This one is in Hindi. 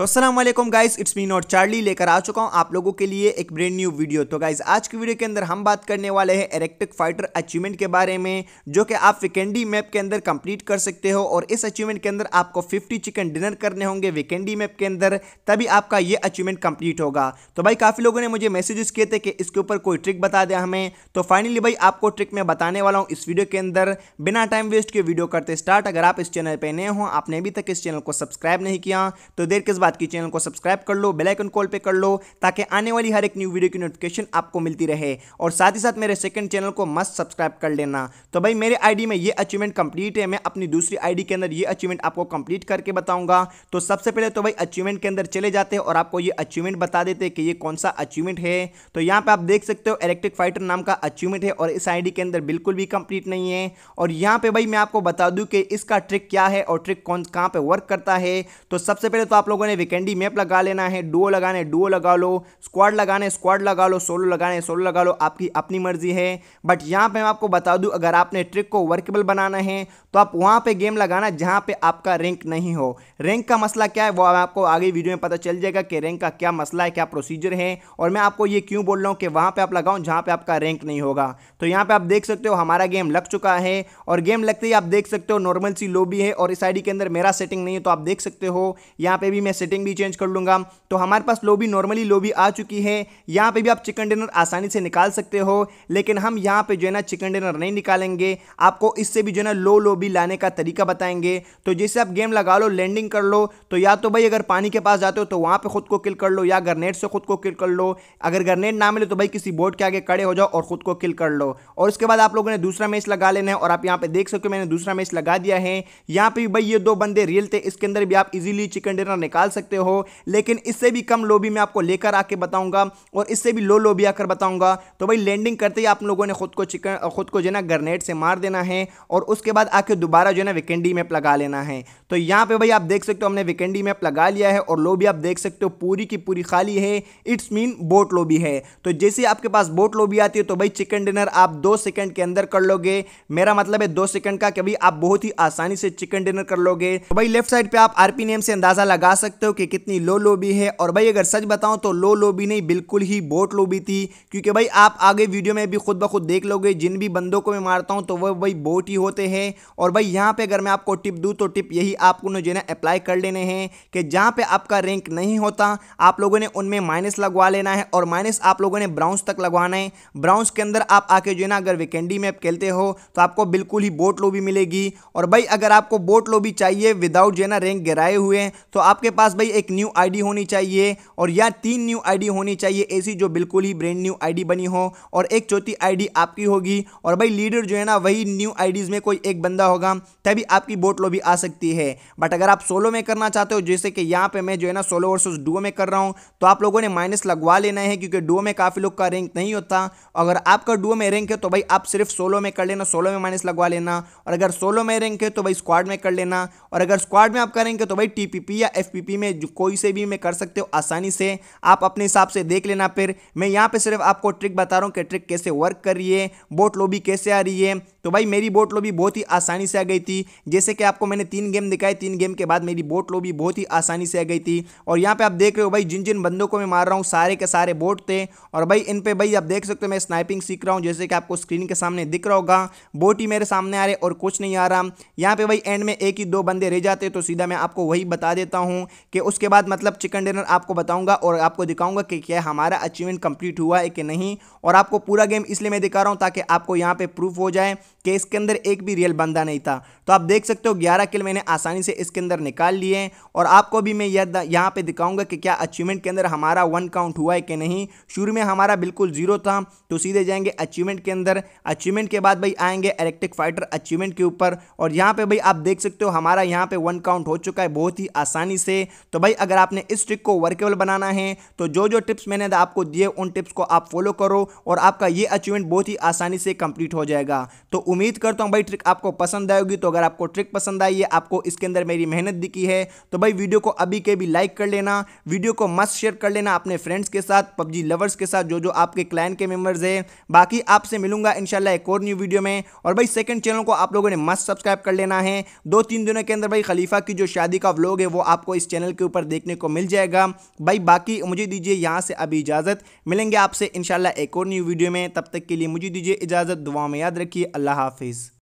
तो असलम guys it's me not Charlie लेकर आ चुका हूँ आप लोगों के लिए एक ब्रेंड न्यू वीडियो तो गाइज आज की वीडियो के अंदर हम बात करने वाले हैं इलेक्ट्रिक फाइटर अचीवमेंट के बारे में जो कि आप वीकेंडी मैप के अंदर कंप्लीट कर सकते हो और इस अचीवमेंट के अंदर आपको 50 चिकन डिनर करने होंगे वीकेंडी मैप के अंदर तभी आपका ये अचीवमेंट कंप्लीट होगा तो भाई काफ़ी लोगों ने मुझे मैसेजेस किए थे कि इसके ऊपर कोई ट्रिक बता दें हमें तो फाइनली भाई आपको ट्रिक मैं बताने वाला हूँ इस वीडियो के अंदर बिना टाइम वेस्ट के वीडियो करते स्टार्ट अगर आप इस चैनल पर नए हों आपने अभी तक इस चैनल को सब्सक्राइब नहीं किया तो देर किस साथ की चैनल को सब्सक्राइब कर लो बेलाइकन कॉल पर कर लो ताकि आने वाली हर एक न्यू वीडियो की नोटिफिकेशन आपको मिलती रहे और साथ ही साथ मेरे सेकंड चैनल को मस्त सब्सक्राइब कर लेना तो भाई मेरे आईडी में ये अचीवमेंट कंप्लीट है मैं अपनी दूसरी आईडी के अंदर ये अचीवमेंट आपको कंप्लीट करके बताऊंगा तो सबसे पहले तो भाई अचीवमेंट के अंदर चले जाते हैं और आपको ये अचीवमेंट बता देते हैं कि ये कौन सा अचीवमेंट है तो यहाँ पे आप देख सकते हो इलेक्ट्रिक फाइटर नाम का अचीवमेंट है और इस आईडी के अंदर बिल्कुल भी कंप्लीट नहीं है और यहाँ पे भाई मैं आपको बता दूँ कि इसका ट्रिक क्या है और ट्रिक कौन कहाँ पे वर्क करता है तो सबसे पहले तो आप लोगों ने विकेंडी मैप लगा लेना है डुओ लगाने डुओ लगा लो स्क्वाड लगाने स्क्वाड लगा लो सोलो लगाने सोलो लगा लो आपकी अपनी मर्जी है बट यहाँ पे मैं आपको बता दूँ अगर आपने ट्रिक को वर्केबल बनाना है तो आप वहाँ पे गेम लगाना जहाँ पे आपका रैंक नहीं हो रैंक का मसला क्या है वो आपको आगे वीडियो में पता चल जाएगा कि रैंक का क्या मसला है क्या प्रोसीजर है और मैं आपको ये क्यों बोल रहा हूँ कि वहाँ पर आप लगाऊँ जहाँ पर आपका रैंक नहीं होगा तो यहाँ पर आप देख सकते हो हमारा गेम लग चुका है और गेम लगते ही आप देख सकते हो नॉर्मल सी लॉबी है और इस आई के अंदर मेरा सेटिंग नहीं है तो आप देख सकते हो यहाँ पर भी मैं सेटिंग भी चेंज कर लूंगा तो हमारे पास लोबी नॉर्मली लोबी आ चुकी है यहाँ पे भी आप चिकन डिनर आसानी से निकाल सकते हो लेकिन हम यहाँ पे जो है ना चिकन डिनर नहीं निकालेंगे आपको इससे भी जो है ना लो लोबी लाने का तरीका बताएंगे तो जैसे आप गेम लगा लो लैंडिंग कर लो तो या तो भाई अगर पानी के पास जाते हो तो वहाँ पर खुद को किल कर लो या ग्रनेड से खुद को किल कर लो अगर ग्रनेड ना मिले तो भाई किसी बोर्ड के आगे खड़े हो जाओ और खुद को किल कर लो और उसके बाद आप लोगों ने दूसरा मैच लगा लेना है और आप यहाँ पे देख सकते हो मैंने दूसरा मैच लगा दिया है यहाँ पे भाई ये दो बंदे रियल थे इसके अंदर भी आप इजीली चिकन डिनर निकाल डाल सकते हो लेकिन इससे भी कम लोबी में आपको लेकर आके बताऊंगा और इससे भी लो लोबी आकर बताऊंगा तो भाई लैंडिंग करते ही आप लोगों ने खुद को चिकन खुद को जो है ना ग्रनेड से मार देना है और उसके बाद आके दोबारा जो है ना विकेंडी मैप लगा लेना है तो यहाँ पर भाई आप देख सकते हो हमने विकेंडी मैप लगा लिया है और लोबी आप देख सकते हो पूरी की पूरी खाली है इट्स मीन बोट लोबी है तो जैसे आपके पास बोट लोबी आती है तो भाई चिकन डिनर आप दो सेकंड के अंदर कर लोगे मेरा मतलब है दो सेकंड का कि भाई आप बहुत ही आसानी से चिकन डिनर कर लोगे तो भाई लेफ्ट साइड पे आप आरपी नेम से अंदाजा लगा सकते सकते हो कि कितनी लो लोबी है और भाई अगर सच बताऊं तो लो लोबी नहीं बिल्कुल ही बोट लोबी थी क्योंकि भाई आप आगे वीडियो में भी खुद ब खुद देख लोगे जिन भी बंदों को मैं मारता हूं तो वह भाई बोट ही होते हैं और भाई यहां पे अगर मैं आपको टिप दूँ तो टिप यही आपको जो है अप्लाई कर लेने हैं कि जहाँ पर आपका रैंक नहीं होता आप लोगों ने उनमें माइनस लगवा लेना है और माइनस आप लोगों ने ब्राउंस तक लगवाना है ब्राउंस के अंदर आप आके जो है ना अगर वेकेंडी में खेलते हो तो आपको बिल्कुल ही बोट लोबी मिलेगी और भाई अगर आपको बोट लोबी चाहिए विदाउट जो है ना रैंक गिराए हुए तो आपके पास पास भाई एक न्यू आईडी होनी चाहिए और या तीन न्यू आईडी होनी चाहिए ऐसी जो बिल्कुल ही ब्रांड न्यू आईडी बनी हो और एक चौथी आईडी आपकी होगी और भाई लीडर जो है ना वही न्यू आईडीज़ में कोई एक बंदा होगा तभी आपकी बोट लो भी आ सकती है बट अगर आप सोलो में करना चाहते हो जैसे कि यहाँ पर मैं जो है ना सोलो वर्सेज डुओ में कर रहा हूँ तो आप लोगों ने माइनस लगवा लेना है क्योंकि डुओ में काफ़ी लोग का रैंक नहीं होता अगर आपका डुओ में रैंक है तो भाई आप सिर्फ सोलो में कर लेना सोलो में माइनस लगवा लेना और अगर सोलो में रैंक है तो भाई स्क्वाड में कर लेना और अगर स्क्वाड में आप करेंगे तो भाई टीपीपी या एफपीपी में जो कोई से भी में कर सकते हो आसानी से आप अपने हिसाब से देख लेना फिर मैं यहाँ पे सिर्फ आपको ट्रिक बता रहा हूँ कि ट्रिक कैसे वर्क कर रही है बोट लोबी कैसे आ रही है तो भाई मेरी बोट लोबी बहुत ही आसानी से आ गई थी जैसे कि आपको मैंने तीन गेम दिखाई तीन गेम के बाद मेरी बोट लोबी बहुत ही आसानी से आ गई थी और यहाँ पर आप देख रहे हो भाई जिन जिन बंदों को मैं मार रहा हूँ सारे के सारे बोट थे और भाई इन पर भाई आप देख सकते हो मैं स्नाइपिंग सीख रहा हूँ जैसे कि आपको स्क्रीन के सामने दिख रहा होगा बोट ही मेरे सामने आ रहे और कुछ नहीं आ रहा यहाँ पर भाई एंड में एक ही दो बंदे रह जाते तो सीधा मैं आपको वही बता देता हूँ कि उसके बाद मतलब चिकन डिनर आपको बताऊँगा और आपको दिखाऊंगा कि क्या हमारा अचीवमेंट कम्प्लीट हुआ है कि नहीं और आपको पूरा गेम इसलिए मैं दिखा रहा हूँ ताकि आपको यहाँ पर प्रूफ हो जाए कि इसके अंदर एक भी रियल बंदा नहीं था तो आप देख सकते हो ग्यारह किल मैंने आसानी से इसके अंदर निकाल लिए और आपको भी मैं यह यहाँ पर दिखाऊँगा कि क्या अचीवमेंट के अंदर हमारा वन काउंट हुआ है कि नहीं शुरू में हमारा बिल्कुल ज़ीरो था तो सीधे जाएंगे अचीवमेंट के अंदर अचीवमेंट के बाद भाई आएंगे इलेक्ट्रिक फाइटर अचीवमेंट के ऊपर और यहाँ पर भाई आप देख सकते हो हमारा यहाँ पर वन काउंट हो चुका है बहुत ही आसानी से तो भाई अगर आपने इस ट्रिक को वर्केबल बनाना है तो जो जो टिप्स मैंने आपको दिए उन टिप्स को आप फॉलो करो और आपका ये अचीवमेंट बहुत ही आसानी से कंप्लीट हो जाएगा तो उम्मीद करता हूँ भाई ट्रिक आपको पसंद आएगी तो अगर आपको ट्रिक पसंद आई है आपको इसके अंदर मेरी मेहनत दिखी है तो भाई वीडियो को अभी के भी लाइक कर लेना वीडियो को मस्त शेयर कर लेना अपने फ्रेंड्स के साथ पबजी लवर्स के साथ जो जो आपके क्लाइंट के मेम्बर्स हैं बाकी आपसे मिलूंगा इनशाला एक और न्यू वीडियो में और भाई सेकंड चैनल को आप लोगों ने मस्त सब्सक्राइब कर लेना है दो तीन दिनों के अंदर भाई खलीफा की जो शादी का व्लॉग है वो आपको इस चैनल चैनल के ऊपर देखने को मिल जाएगा भाई बाकी मुझे दीजिए यहाँ से अभी इजाज़त मिलेंगे आपसे इन एक और न्यू वीडियो में तब तक के लिए मुझे दीजिए इजाज़त दुआ में याद रखिए अल्लाह हाफिज़